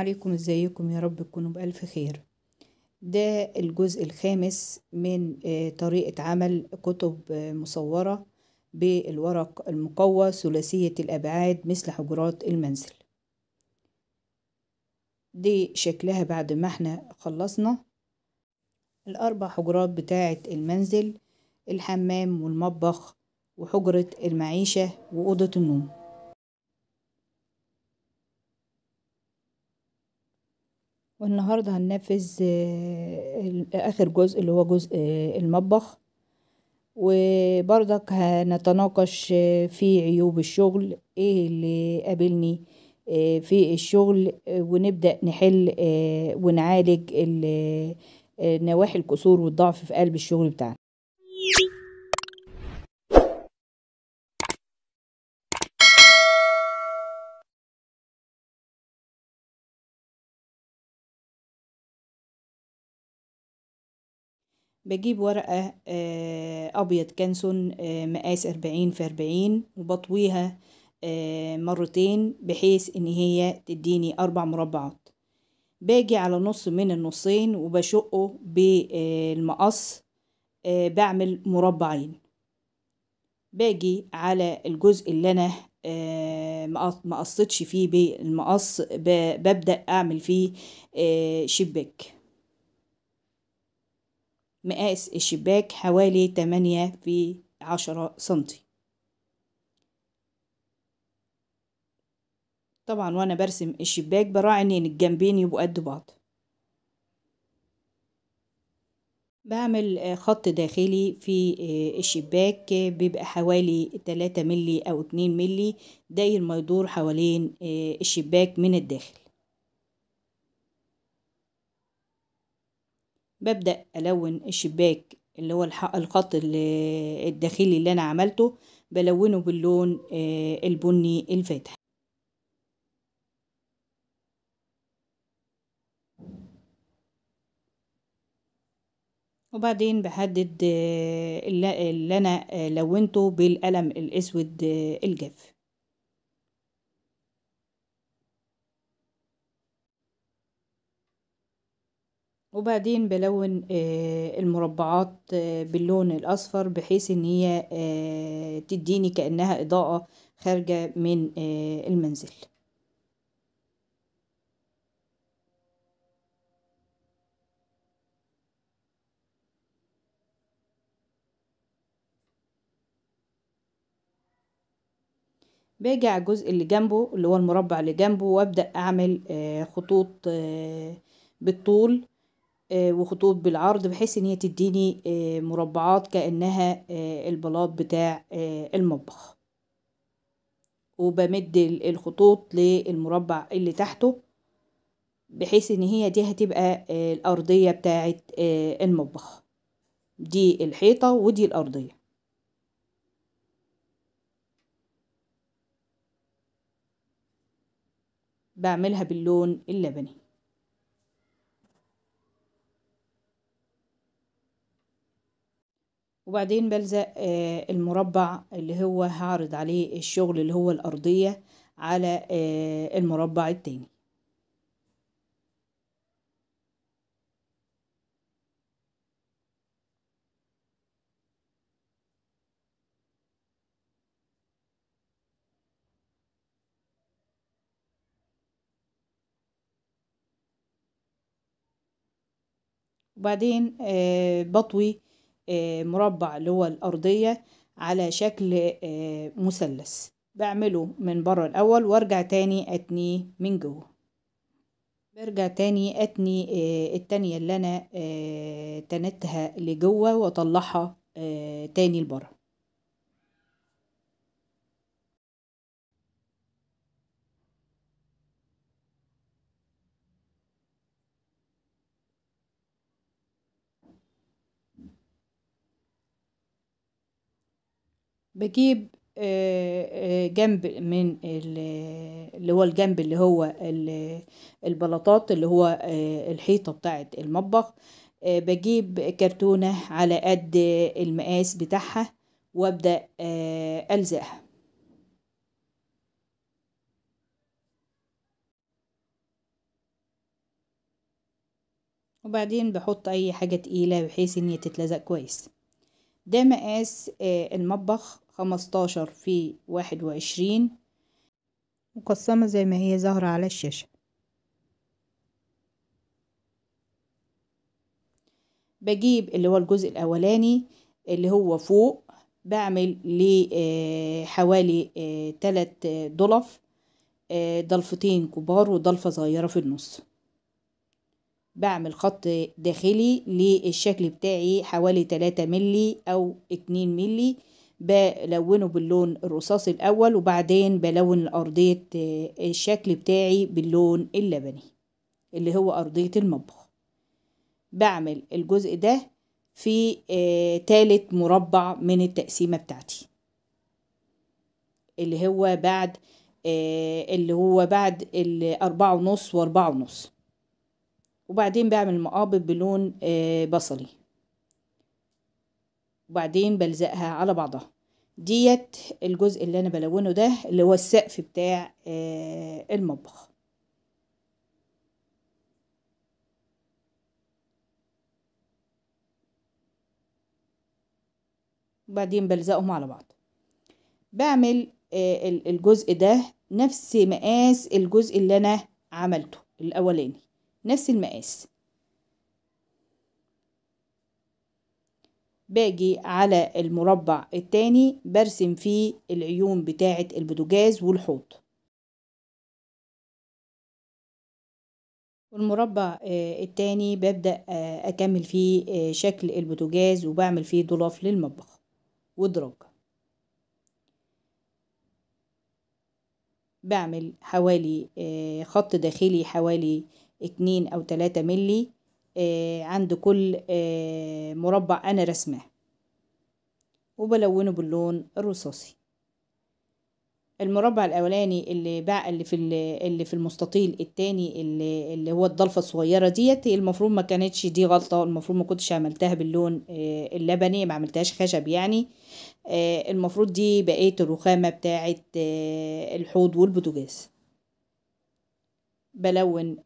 عليكم ازيكم يا رب تكونوا بألف خير ده الجزء الخامس من آه، طريقة عمل كتب آه، مصورة بالورق المقوى ثلاثية الأبعاد مثل حجرات المنزل دي شكلها بعد ما احنا خلصنا الأربع حجرات بتاعة المنزل الحمام والمطبخ وحجرة المعيشة وأوضة النوم والنهاردة هننفذ آه، آخر جزء اللي هو جزء آه، المطبخ وبرضك هنتناقش آه، في عيوب الشغل ايه اللي قابلني في الشغل ونبدأ نحل ونعالج نواحي الكسور والضعف في قلب الشغل بتاعنا بجيب ورقة آه، أبيض كانسون آه، مقاس أربعين في أربعين وبطويها آه، مرتين بحيث إن هي تديني أربع مربعات باجي على نص من النصين وبشقه بالمقص بعمل مربعين باجي على الجزء اللي أنا مقصتش فيه بالمقص ببدأ أعمل فيه شباك مقاس الشباك حوالي 8 في 10 سنتي طبعا وانا برسم الشباك براعي ان الجنبين يبقوا قد بعض بعمل آه، خط داخلي في آه، الشباك آه، بيبقى حوالي 3 ملي او 2 ملي داير ما يدور حوالين الشباك من الداخل ببدأ ألون الشباك اللي هو الخط الداخلي اللي أنا عملته بلونه باللون آه، البني الفاتح وبعدين بحدد آه، اللي أنا آه، لونته بالقلم الأسود الجاف وبعدين بلون آه، المربعات آه، باللون الاصفر بحيث ان هي آه، تديني كأنها اضاءة خارجة من المنزل باجي على الجزء اللي جنبه اللي هو المربع اللي جنبه وابدأ اعمل خطوط بالطول آه، وخطوط بالعرض بحيث ان هي تديني آه، مربعات كأنها آه، البلاط بتاع المطبخ وبمد الخطوط للمربع اللي تحته بحيث ان هي دي هتبقى الارضية بتاعة المطبخ دي الحيطة ودي الارضية بعملها باللون اللبني وبعدين بلزق آه، المربع اللي هو هعرض عليه الشغل اللي هو الأرضية على آه، المربع التاني وبعدين آه، بطوي آه، مربع اللي هو الأرضية على شكل آه، مثلث بعمله من بره الأول وارجع تاني أتنيه من جوه برجع تاني أتني آه، التانية اللي أنا تنتها لجوه وأطلعها تاني لبره بجيب آه، آه، جنب من اللي هو الجنب اللي هو البلاطات اللي هو آه، الحيطة بتاعة المطبخ بجيب كرتونة على قد المقاس بتاعها وابدأ ألزقها وبعدين بحط اي حاجة تقيلة بحيث ان هي تتلزق كويس ده مقاس المطبخ خمستاشر في واحد وعشرين مقسمة زي ما هي ظاهرة على الشاشة بجيب اللي هو الجزء الأولاني اللي هو فوق بعمل لحوالي آه، آه، تلات ضلف ضلفتين آه، كبار وضلفة صغيرة في النص بعمل خط داخلي للشكل بتاعي حوالي تلاتة ملي أو اتنين ملي بلونه باللون الرصاصي الأول وبعدين بلون أرضية آه، الشكل بتاعي باللون اللبني اللي هو أرضية المطبخ بعمل الجزء ده في آه، تالت مربع من التقسيمة بتاعتي اللي هو بعد آه، اللي هو بعد الأربعة ونص وأربعة ونص وبعدين بعمل مقابض بلون بصلي وبعدين بلزقها على بعضها ديت الجزء اللي انا بلونه ده اللي هو السقف بتاع آه، المطبخ وبعدين بلزقهم على بعض بعمل آه، الجزء ده نفس مقاس الجزء اللي انا عملته الاولاني نفس المقاس باجي على المربع التاني برسم فيه العيون بتاعة البوتاجاز والحوض والمربع آه، التاني ببدأ آه، أكمل فيه آه، شكل البوتاجاز وبعمل فيه ضلاف للمطبخ ودرج بعمل حوالي خط داخلي حوالي اتنين أو تلاتة ملي آه، عند كل آه، مربع أنا رسمه وبلونه باللون الرصاصي المربع الاولاني اللي بقى اللي في اللي في المستطيل التاني اللي, اللي هو الضلفه الصغيره ديت المفروض ما كانتش دي غلطه المفروض ما كنتش عملتها باللون آه، اللبني ما عملتهاش خشب يعني المفروض دي بقيه الرخامه بتاعه الحوض والبوتاجاز بلون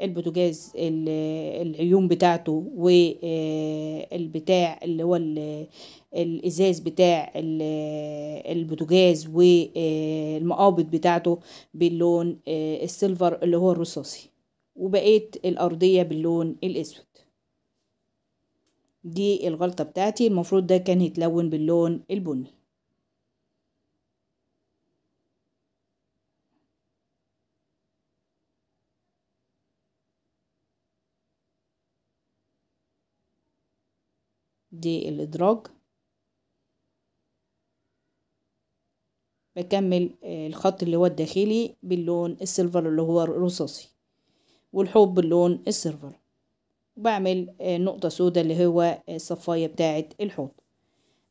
البوتجاز العيون بتاعته والبتاع آه، اللي هو الازاز بتاع البوتجاز والمقابض آه، بتاعته باللون آه، السيلفر اللي هو الرصاصي وبقيت الارضيه باللون الاسود دي الغلطه بتاعتي المفروض ده كان يتلون باللون البني دي الإدراج بكمل آه، الخط اللي هو الداخلي باللون السيلفر اللي هو الرصاصي والحوض باللون السيلفر وبعمل آه، نقطة سودا اللي هو الصفاية بتاعة الحوض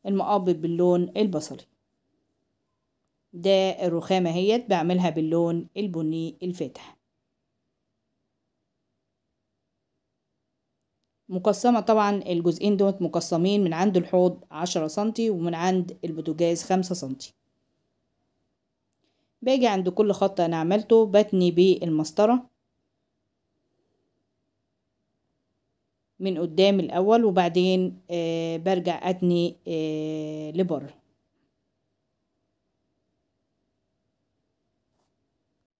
المقابض باللون البصلي ده الرخامة اهيت بعملها باللون البني الفاتح مقسمة طبعا الجزئين دوت مقسمين من عند الحوض عشرة سنتي ومن عند البوتجاز خمسة سنتي باجي عند كل خط انا عملته بتني بالمسطرة من قدام الاول وبعدين آه برجع اتني آه لبر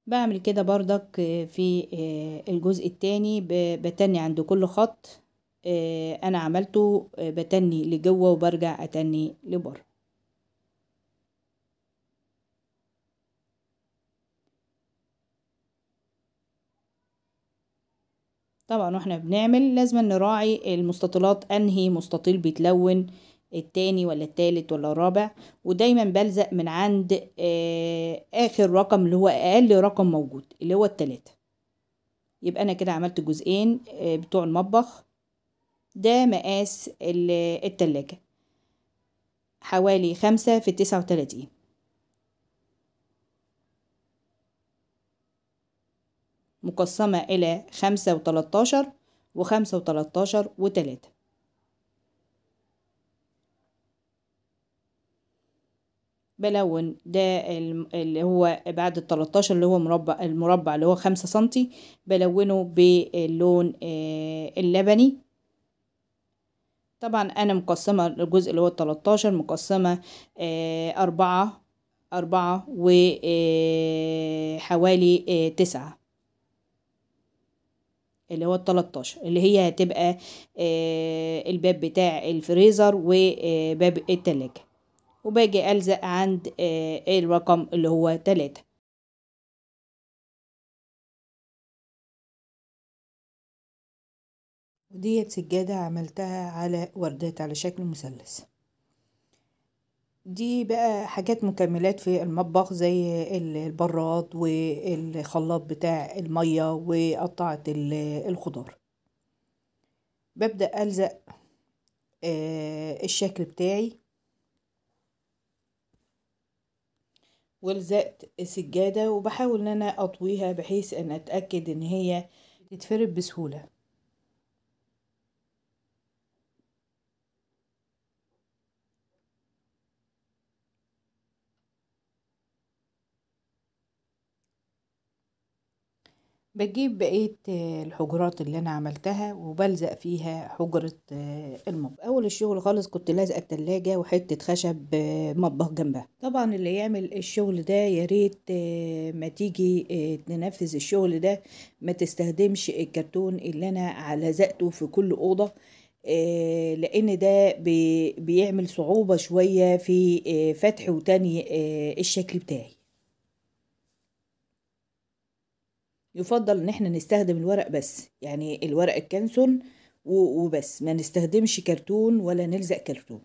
بعمل كده بردك آه، في آه، الجزء التاني بتني عند كل خط آه، انا عملته آه، بتني لجوه وبرجع اتني لبره طبعا واحنا بنعمل لازم نراعي المستطيلات انهي مستطيل بيتلون التاني ولا التالت ولا الرابع ودايما بلزق من عند آه، اخر رقم اللي هو اقل رقم موجود اللي هو التلاتة يبقى انا كده عملت جزئين بتوع المطبخ ده مقاس التلاجة حوالي خمسة في تسعة وتلاتين مقسمة إلى خمسة وتلاتاشر وخمسة وتلاتاشر وتلاتة بلون ده اللي هو بعد التلاتاشر اللي هو مربع المربع اللي هو خمسة سنتي بلونه باللون آه، اللبني طبعا انا مقسمة الجزء اللي هو 13 مقسمة آه، اربعة أربعة وحوالي آه، آه، تسعة اللي هو التلاتاشر اللي هي هتبقى الباب بتاع الفريزر وباب التلاجة وباجي ألزق عند الرقم اللي هو تلاتة وديت سجادة عملتها على وردات على شكل مثلث دي بقى حاجات مكملات في المطبخ زي البراد والخلاط بتاع المية وقطعة الخضار ببدأ ألزق آه، الشكل بتاعي ولزقت سجادة وبحاول ان انا اطويها بحيث ان اتأكد ان هي تتفرد بسهولة بجيب بقية آه، الحجرات اللي انا عملتها وبلزق فيها حجرة آه، المطبخ اول الشغل خالص كنت لازقة التلاجة وحتة خشب آه، مطبخ جنبها طبعا اللي يعمل الشغل ده ياريت ما تيجي تنفذ الشغل ده ما تستخدمش الكرتون اللي انا لزقته في كل اوضة لان ده بيعمل صعوبة شوية في فتح وتاني الشكل بتاعي يفضل ان احنا نستخدم الورق بس يعني الورق الكنسون وبس ما نستخدمش كرتون ولا نلزق كرتون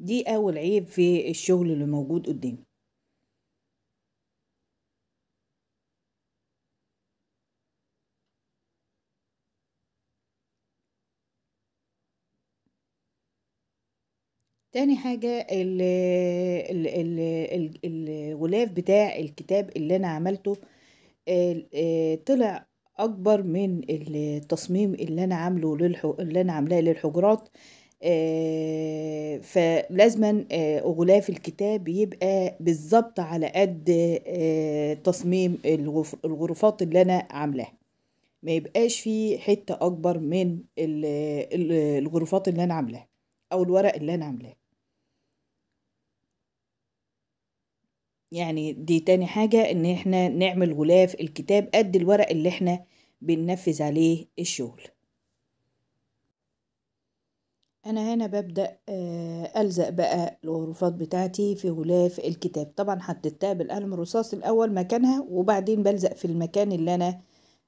دي اول عيب في الشغل اللي موجود قدامي تاني حاجة ال ال ال الـ الغلاف بتاع الكتاب اللي أنا عملته آه، طلع أكبر من التصميم اللي أنا عامله للح... اللي أنا عاملاه للحجرات آه، فلازما آه، غلاف الكتاب يبقى بالظبط على قد تصميم الغرفات اللي أنا عاملاها ما يبقاش في حتة أكبر من الغرفات اللي أنا عاملاها او الورق اللي انا عاملاه يعني دي تاني حاجة ان احنا نعمل غلاف الكتاب قد الورق اللي احنا بننفذ عليه الشغل انا هنا ببدأ آه، الزق بقى الغرفات بتاعتي في غلاف الكتاب طبعا حددتها بالقلم الرصاص الاول مكانها وبعدين بلزق في المكان اللي انا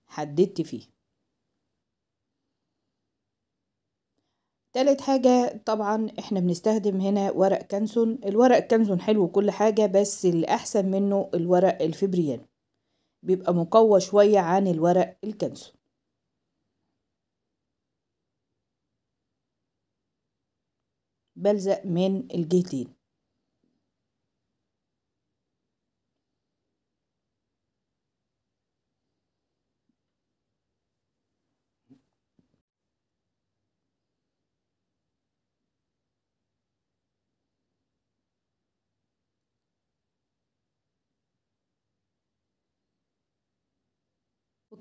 حددت فيه تالت حاجة طبعا احنا بنستخدم هنا ورق كنسون الورق كنسون حلو وكل حاجة بس الأحسن منه الورق الفبريانو بيبقى مقوى شوية عن الورق الكنسون بلزق من الجهتين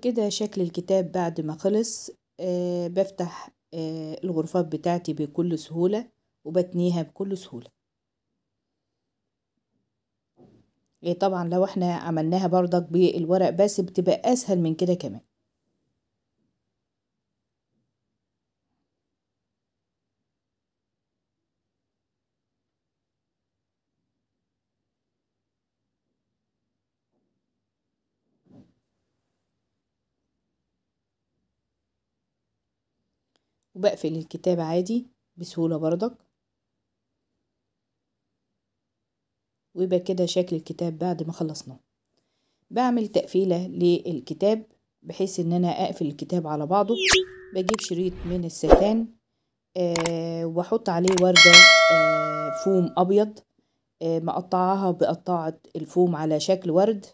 كده شكل الكتاب بعد ما خلص آه، بفتح آه، الغرفات بتاعتي بكل سهولة وبتنيها بكل سهولة إيه طبعا لو احنا عملناها برضك بالورق بس بتبقى اسهل من كده كمان وبقفل الكتاب عادي بسهولة بردك ويبقى كده شكل الكتاب بعد ما خلصناه بعمل تقفيلة للكتاب بحيث ان انا اقفل الكتاب على بعضه بجيب شريط من الستان أه واحط عليه وردة أه فوم ابيض أه مقطعها بقطاعة الفوم على شكل ورد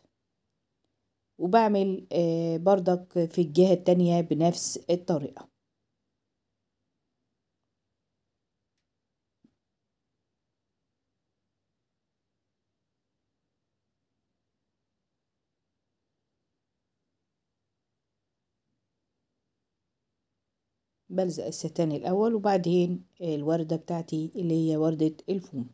وبعمل أه بردك في الجهة التانية بنفس الطريقة بلزق الستان الأول وبعدين الوردة بتاعتي اللي هي وردة الفوم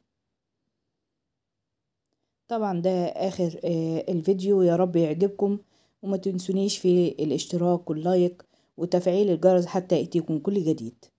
طبعا ده آخر آه، الفيديو يا رب يعجبكم وما تنسونيش في الاشتراك واللايك وتفعيل الجرس حتى يأتيكم كل جديد